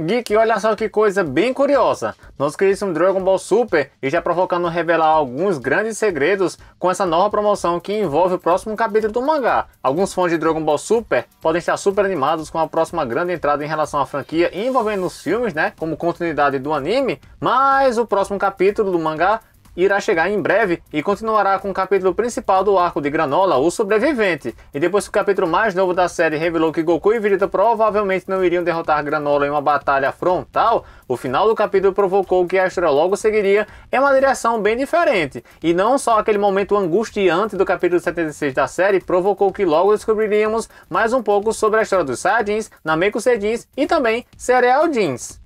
Geek, olha só que coisa bem curiosa. Nosso queridíssimo Dragon Ball Super está provocando revelar alguns grandes segredos com essa nova promoção que envolve o próximo capítulo do mangá. Alguns fãs de Dragon Ball Super podem estar super animados com a próxima grande entrada em relação à franquia envolvendo os filmes, né, como continuidade do anime, mas o próximo capítulo do mangá irá chegar em breve e continuará com o capítulo principal do arco de Granola, o sobrevivente. E depois que o capítulo mais novo da série revelou que Goku e Vegeta provavelmente não iriam derrotar Granola em uma batalha frontal, o final do capítulo provocou que a história logo seguiria em uma direção bem diferente. E não só aquele momento angustiante do capítulo 76 da série provocou que logo descobriríamos mais um pouco sobre a história dos Saiyajins, Namekusei Jeans e também Cereal Jeans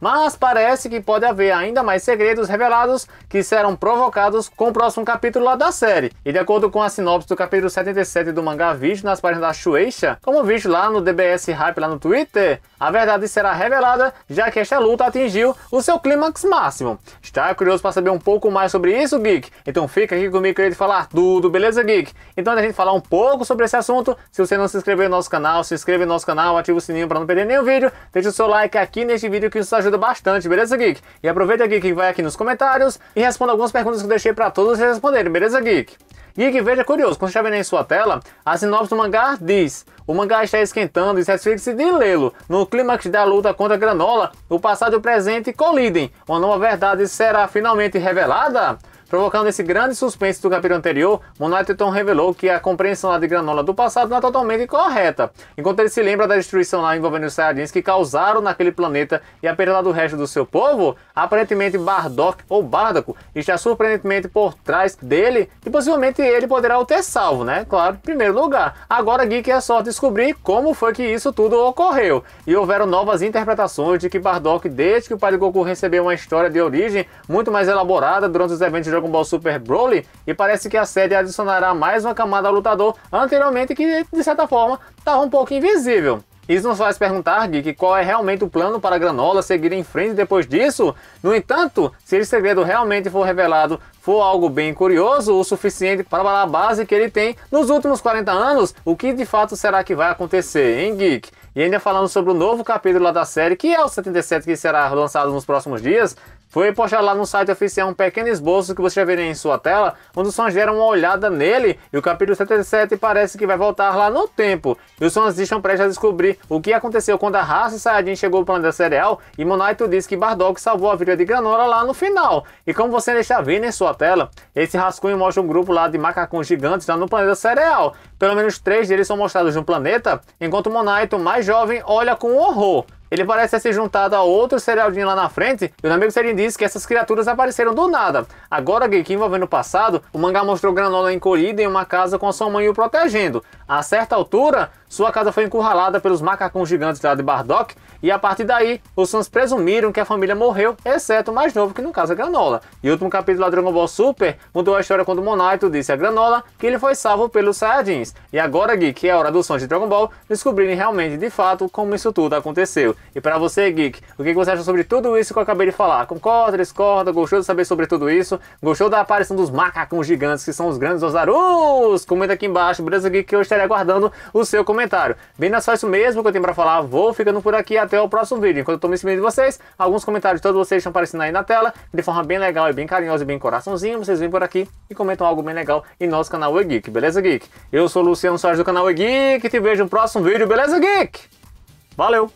mas parece que pode haver ainda mais segredos revelados que serão provocados com o próximo capítulo lá da série. E de acordo com a sinopse do capítulo 77 do mangá Vídeo nas páginas da Shueisha, como visto lá no DBS Hype lá no Twitter, a verdade será revelada já que esta luta atingiu o seu clímax máximo. Está curioso para saber um pouco mais sobre isso, Geek? Então fica aqui comigo que eu falar tudo, beleza, Geek? Então a gente falar um pouco sobre esse assunto, se você não se inscreveu no nosso canal, se inscreva no nosso canal, ativa o sininho para não perder nenhum vídeo, deixa o seu like aqui neste vídeo que isso ajuda ajuda bastante, beleza, Geek? E aproveita, Geek, que vai aqui nos comentários e responda algumas perguntas que eu deixei para todos responderem, beleza, Geek? Geek, veja curioso, quando está em sua tela, a sinopse do mangá diz o mangá está esquentando e satisfeita-se de lê-lo. No clímax da luta contra Granola, o passado e o presente colidem. Uma nova verdade será finalmente revelada? Provocando esse grande suspense do capítulo anterior, Monateton revelou que a compreensão lá de Granola do passado não é totalmente correta, enquanto ele se lembra da destruição lá envolvendo os Saiyajins que causaram naquele planeta e a perda do resto do seu povo, aparentemente Bardock ou Bardaco está surpreendentemente por trás dele e possivelmente ele poderá o ter salvo, né? Claro, em primeiro lugar. Agora Geek é só descobrir como foi que isso tudo ocorreu e houveram novas interpretações de que Bardock, desde que o pai de Goku recebeu uma história de origem muito mais elaborada durante os eventos de Dragon Ball Super Broly e parece que a série adicionará mais uma camada ao lutador anteriormente que, de certa forma, estava um pouco invisível. Isso nos faz perguntar, Geek, qual é realmente o plano para a Granola seguir em frente depois disso? No entanto, se esse segredo realmente for revelado, for algo bem curioso o suficiente para a base que ele tem nos últimos 40 anos, o que de fato será que vai acontecer, hein, Geek? E ainda falando sobre o novo capítulo da série, que é o 77 que será lançado nos próximos dias, foi postado lá no site oficial um pequeno esboço que você já veria em sua tela, onde os Sans deram uma olhada nele e o capítulo 77 parece que vai voltar lá no tempo. E os Sans estão prestes a descobrir o que aconteceu quando a raça Saiyajin chegou ao planeta Cereal e Monaito diz que Bardock salvou a vida de Granola lá no final. E como você está vendo em sua tela, esse rascunho mostra um grupo lá de macacões gigantes lá no planeta Cereal. Pelo menos três deles são mostrados no planeta, enquanto Monaito, mais jovem, olha com horror ele parece ter se juntado a outro Seraldinho lá na frente, e o amigo Seraldinho disse que essas criaturas apareceram do nada. Agora, que envolvendo o passado, o mangá mostrou Granola encolhida em uma casa com sua mãe o protegendo. A certa altura, sua casa foi encurralada pelos macacões gigantes lá de Bardock e a partir daí os fãs presumiram que a família morreu, exceto o mais novo que no caso é Granola. E o último capítulo da Dragon Ball Super mudou a história quando Monaito disse a Granola que ele foi salvo pelos Saiyajins. E agora, Geek, é hora dos fãs de Dragon Ball descobrirem realmente de fato como isso tudo aconteceu. E para você, Geek, o que você acha sobre tudo isso que eu acabei de falar? Concorda, discorda, gostou de saber sobre tudo isso? Gostou da aparição dos macacões gigantes que são os grandes Ozaru's? Comenta aqui embaixo, beleza, Geek, que eu estarei aguardando o seu comentário comentário. Bem, é só isso mesmo que eu tenho para falar. Vou ficando por aqui até o próximo vídeo. Enquanto eu tô me seguindo de vocês, alguns comentários de todos vocês estão aparecendo aí na tela, de forma bem legal e bem carinhosa e bem coraçãozinho. Vocês vêm por aqui e comentam algo bem legal em nosso canal E-Geek, beleza, Geek? Eu sou o Luciano Soares do canal E-Geek te vejo no próximo vídeo, beleza, Geek? Valeu!